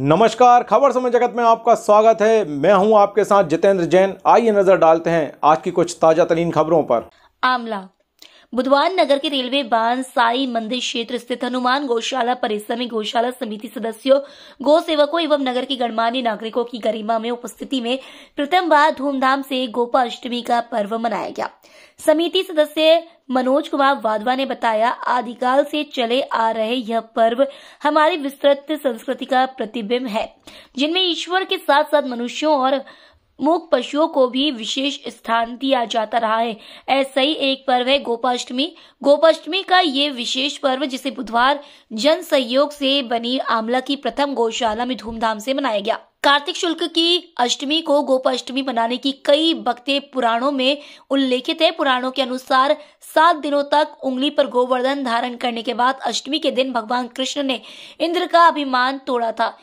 नमस्कार खबर समय जगत में आपका स्वागत है मैं हूं आपके साथ जितेंद्र जैन आइए नजर डालते हैं आज की कुछ ताजा तरीन खबरों पर आमला बुधवार नगर के रेलवे बांध साई मंदिर क्षेत्र स्थित हनुमान गौशाला परिसर में गौशाला समिति सदस्यों गौ सेवकों एवं नगर के गणमान्य नागरिकों की गरिमा में उपस्थिति में प्रथम बार धूमधाम से गोपा अष्टमी का पर्व मनाया गया समिति सदस्य मनोज कुमार वाधवा ने बताया आदिकाल से चले आ रहे यह पर्व हमारी विस्तृत संस्कृति का प्रतिबिंब है जिनमें ईश्वर के साथ साथ मनुष्यों और मूक पशुओं को भी विशेष स्थान दिया जाता रहा है ऐसा ही एक पर्व है गोपाष्टमी गोपाष्टमी का ये विशेष पर्व जिसे बुधवार जन सहयोग से बनी आमला की प्रथम गौशाला में धूमधाम से मनाया गया कार्तिक शुल्क की अष्टमी को गोपाष्टमी मनाने की कई बक्ते पुराणों में उल्लेखित है पुराणों के अनुसार सात दिनों तक उंगली पर गोवर्धन धारण करने के बाद अष्टमी के दिन भगवान कृष्ण ने इंद्र का अभिमान तोड़ा था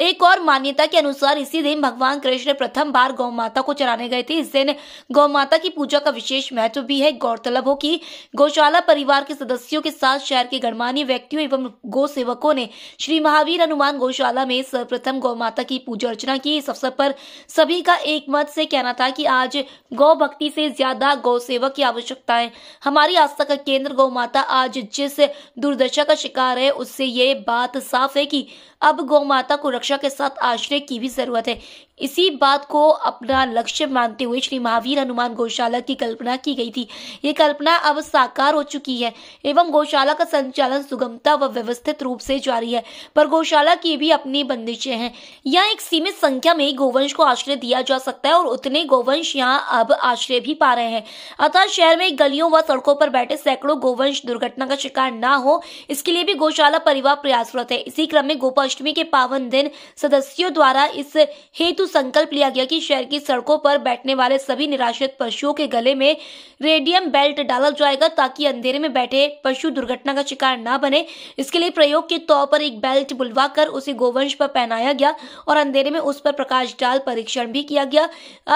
एक और मान्यता के अनुसार इसी दिन भगवान कृष्ण प्रथम बार गौ माता को चराने गए थे इस दिन गौ माता की पूजा का विशेष महत्व भी है गौरतलब हो कि गौशाला परिवार के सदस्यों के साथ शहर के गणमान्य व्यक्तियों एवं गौ सेवकों ने श्री महावीर हनुमान गौशाला में सर्वप्रथम गौ माता की पूजा अर्चना की इस अवसर पर सभी का एक मत से कहना था की आज गौ भक्ति से ज्यादा गौ सेवक की आवश्यकता है हमारी आस्था का केंद्र गौ माता आज जिस दुर्दशा का शिकार है उससे ये बात साफ है की अब गौ माता को रक्षा के साथ आश्रय की भी जरूरत है इसी बात को अपना लक्ष्य मानते हुए श्री महावीर हनुमान गौशाला की कल्पना की गई थी ये कल्पना अब साकार हो चुकी है एवं गौशाला का संचालन सुगमता व व्यवस्थित रूप से जारी है पर गौशाला की भी अपनी बंदिशें हैं यहाँ एक सीमित संख्या में गोवंश को आश्रय दिया जा सकता है और उतने गोवंश यहाँ अब आश्रय भी पा रहे हैं अतः शहर में गलियों व सड़कों पर बैठे सैकड़ों गोवंश दुर्घटना का शिकार न हो इसके लिए भी गौशाला परिवार प्रयासरत है इसी क्रम में गोपाष्टमी के पावन दिन सदस्यों द्वारा इस हेतु संकल्प लिया गया कि शहर की सड़कों पर बैठने वाले सभी निराश्रित पशुओं के गले में रेडियम बेल्ट डाला जाएगा ताकि अंधेरे में बैठे पशु दुर्घटना का शिकार न बने इसके लिए प्रयोग के तौर पर एक बेल्ट बुलवाकर उसे गोवंश पर पहनाया गया और अंधेरे में उस पर प्रकाश डाल परीक्षण भी किया गया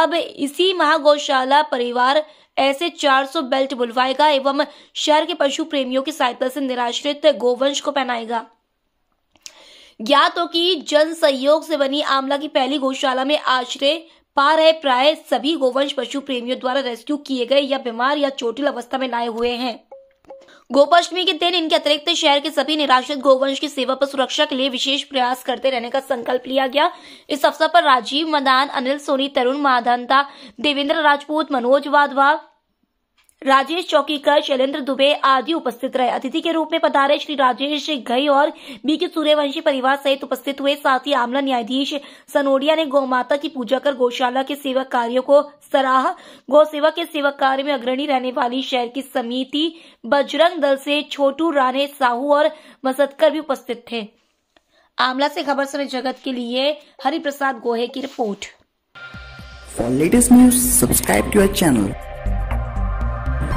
अब इसी महागौशाला परिवार ऐसे 400 बेल्ट बुलवाएगा एवं शहर के पशु प्रेमियों की सहायता से निराश्रित गोवंश को पहनाएगा ज्ञात हो कि जन सहयोग से बनी आमला की पहली गौशाला में आश्रय पा रहे प्राय सभी गोवंश पशु प्रेमियों द्वारा रेस्क्यू किए गए या बीमार या चोटिल अवस्था में लाए हुए हैं गोपाष्टमी के दिन इनके अतिरिक्त शहर के सभी निराश्रित गोवंश की सेवा पर सुरक्षा के लिए विशेष प्रयास करते रहने का संकल्प लिया गया इस अवसर पर राजीव मदान अनिल सोनी तरुण माधनता देवेंद्र राजपूत मनोज वाधवा राजेश चौकीकर शैलेन्द्र दुबे आदि उपस्थित रहे अतिथि के रूप में पधारे श्री राजेश गई और बीके सूर्यवंशी परिवार सहित उपस्थित हुए साथ ही आमला न्यायाधीश सनोडिया ने गौ माता की पूजा कर गौशाला के सेवक कार्यो को सराहा गौ सेवा के सेवक कार्य में अग्रणी रहने वाली शहर की समिति बजरंग दल से छोटू राणे साहू और मसदकर भी उपस्थित थे आमला से खबर समय जगत के लिए हरिप्रसाद गोहे की report for latest news subscribe to our channel